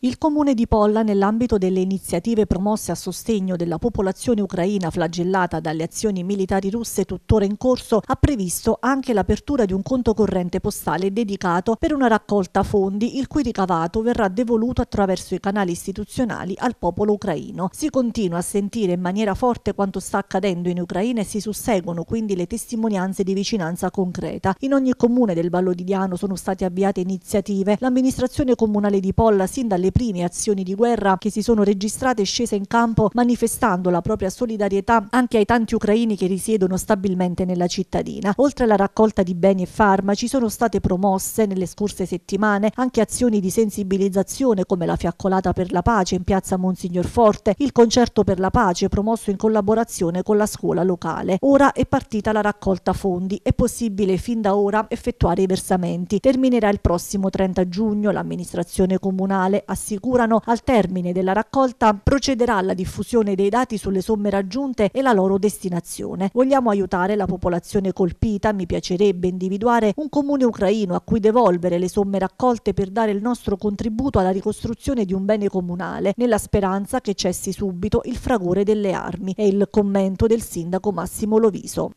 Il comune di Polla, nell'ambito delle iniziative promosse a sostegno della popolazione ucraina flagellata dalle azioni militari russe tuttora in corso, ha previsto anche l'apertura di un conto corrente postale dedicato per una raccolta fondi, il cui ricavato verrà devoluto attraverso i canali istituzionali al popolo ucraino. Si continua a sentire in maniera forte quanto sta accadendo in Ucraina e si susseguono quindi le testimonianze di vicinanza concreta. In ogni comune del Vallo di Diano sono state avviate iniziative. L'amministrazione comunale di Polla, sin dalle le prime azioni di guerra che si sono registrate scese in campo manifestando la propria solidarietà anche ai tanti ucraini che risiedono stabilmente nella cittadina. Oltre alla raccolta di beni e farmaci sono state promosse nelle scorse settimane anche azioni di sensibilizzazione come la fiaccolata per la pace in piazza Monsignor Forte, il concerto per la pace promosso in collaborazione con la scuola locale. Ora è partita la raccolta fondi, è possibile fin da ora effettuare i versamenti. Terminerà il prossimo 30 giugno, l'amministrazione comunale a assicurano al termine della raccolta procederà alla diffusione dei dati sulle somme raggiunte e la loro destinazione. Vogliamo aiutare la popolazione colpita, mi piacerebbe individuare un comune ucraino a cui devolvere le somme raccolte per dare il nostro contributo alla ricostruzione di un bene comunale, nella speranza che cessi subito il fragore delle armi, è il commento del sindaco Massimo Loviso.